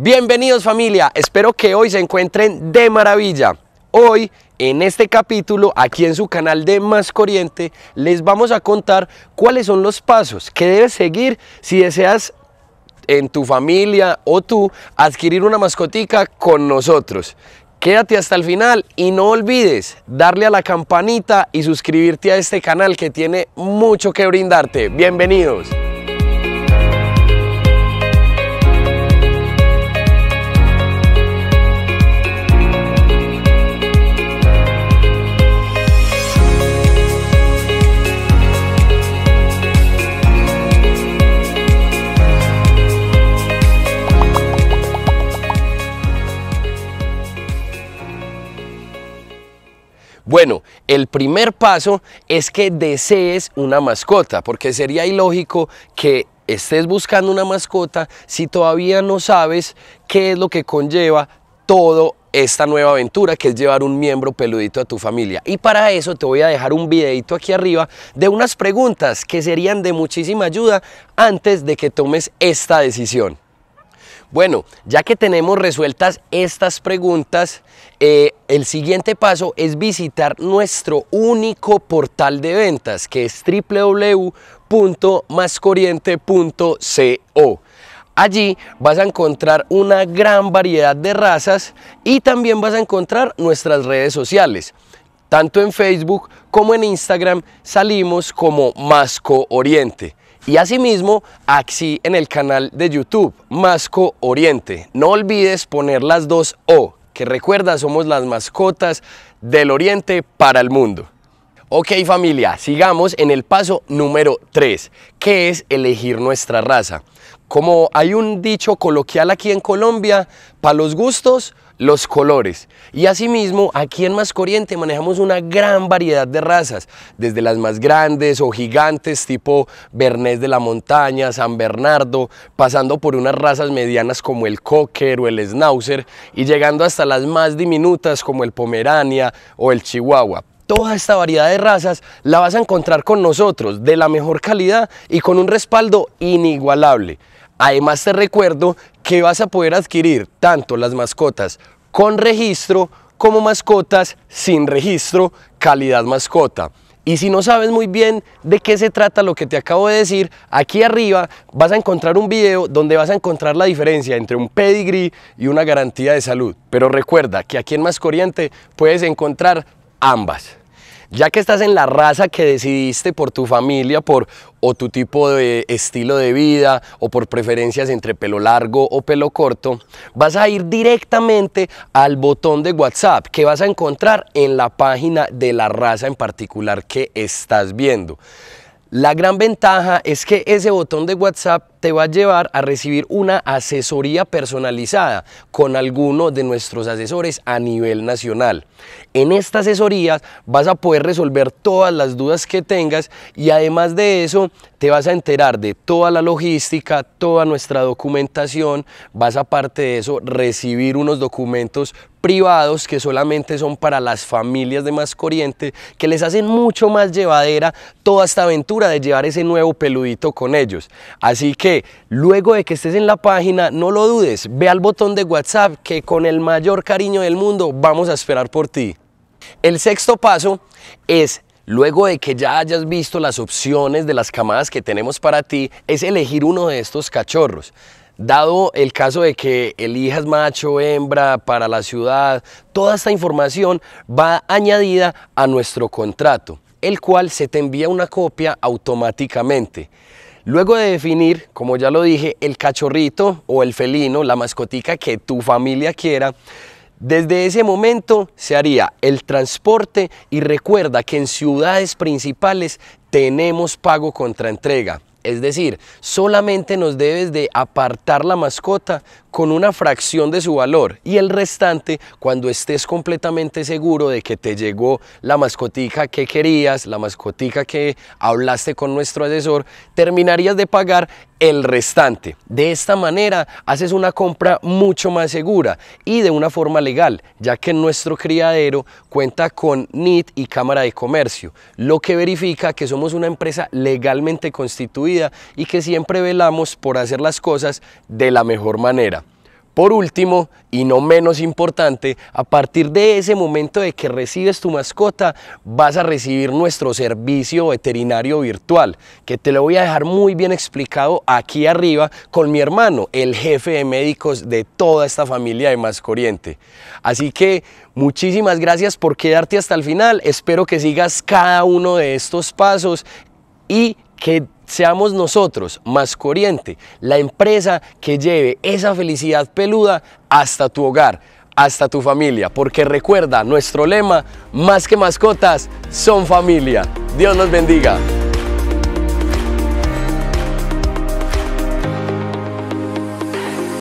Bienvenidos familia, espero que hoy se encuentren de maravilla. Hoy, en este capítulo, aquí en su canal de Más Corriente, les vamos a contar cuáles son los pasos que debes seguir si deseas en tu familia o tú adquirir una mascotica con nosotros. Quédate hasta el final y no olvides darle a la campanita y suscribirte a este canal que tiene mucho que brindarte. Bienvenidos. Bueno, el primer paso es que desees una mascota, porque sería ilógico que estés buscando una mascota si todavía no sabes qué es lo que conlleva toda esta nueva aventura que es llevar un miembro peludito a tu familia. Y para eso te voy a dejar un videito aquí arriba de unas preguntas que serían de muchísima ayuda antes de que tomes esta decisión. Bueno, ya que tenemos resueltas estas preguntas, eh, el siguiente paso es visitar nuestro único portal de ventas que es www.mascoriente.co. Allí vas a encontrar una gran variedad de razas y también vas a encontrar nuestras redes sociales. Tanto en Facebook como en Instagram salimos como Masco Oriente y asimismo aquí en el canal de YouTube Masco Oriente. No olvides poner las dos O, que recuerda somos las mascotas del Oriente para el mundo. Ok familia, sigamos en el paso número 3, que es elegir nuestra raza como hay un dicho coloquial aquí en Colombia, para los gustos, los colores. Y asimismo, aquí en Mascoriente manejamos una gran variedad de razas, desde las más grandes o gigantes tipo Bernés de la Montaña, San Bernardo, pasando por unas razas medianas como el Cocker o el Schnauzer y llegando hasta las más diminutas como el Pomerania o el Chihuahua toda esta variedad de razas la vas a encontrar con nosotros de la mejor calidad y con un respaldo inigualable. Además te recuerdo que vas a poder adquirir tanto las mascotas con registro como mascotas sin registro, calidad mascota. Y si no sabes muy bien de qué se trata lo que te acabo de decir, aquí arriba vas a encontrar un video donde vas a encontrar la diferencia entre un pedigree y una garantía de salud. Pero recuerda que aquí en Más puedes encontrar ambas. Ya que estás en la raza que decidiste por tu familia, por o tu tipo de estilo de vida o por preferencias entre pelo largo o pelo corto, vas a ir directamente al botón de WhatsApp que vas a encontrar en la página de la raza en particular que estás viendo. La gran ventaja es que ese botón de WhatsApp te va a llevar a recibir una asesoría personalizada con alguno de nuestros asesores a nivel nacional. En esta asesoría vas a poder resolver todas las dudas que tengas y además de eso te vas a enterar de toda la logística, toda nuestra documentación, vas a parte de eso recibir unos documentos privados que solamente son para las familias de más corriente que les hacen mucho más llevadera toda esta aventura de llevar ese nuevo peludito con ellos. Así que luego de que estés en la página, no lo dudes, ve al botón de WhatsApp que con el mayor cariño del mundo vamos a esperar por ti. El sexto paso es Luego de que ya hayas visto las opciones de las camadas que tenemos para ti, es elegir uno de estos cachorros. Dado el caso de que elijas macho, hembra, para la ciudad, toda esta información va añadida a nuestro contrato, el cual se te envía una copia automáticamente. Luego de definir, como ya lo dije, el cachorrito o el felino, la mascotica que tu familia quiera, desde ese momento se haría el transporte y recuerda que en ciudades principales tenemos pago contra entrega. Es decir, solamente nos debes de apartar la mascota con una fracción de su valor y el restante cuando estés completamente seguro de que te llegó la mascotica que querías, la mascotica que hablaste con nuestro asesor, terminarías de pagar el restante. De esta manera haces una compra mucho más segura y de una forma legal, ya que nuestro criadero cuenta con NIT y Cámara de Comercio, lo que verifica que somos una empresa legalmente constituida y que siempre velamos por hacer las cosas de la mejor manera. Por último, y no menos importante, a partir de ese momento de que recibes tu mascota, vas a recibir nuestro servicio veterinario virtual, que te lo voy a dejar muy bien explicado aquí arriba con mi hermano, el jefe de médicos de toda esta familia de Mascoriente. Así que muchísimas gracias por quedarte hasta el final, espero que sigas cada uno de estos pasos y que seamos nosotros, más corriente, la empresa que lleve esa felicidad peluda hasta tu hogar, hasta tu familia, porque recuerda nuestro lema, más que mascotas, son familia. Dios nos bendiga.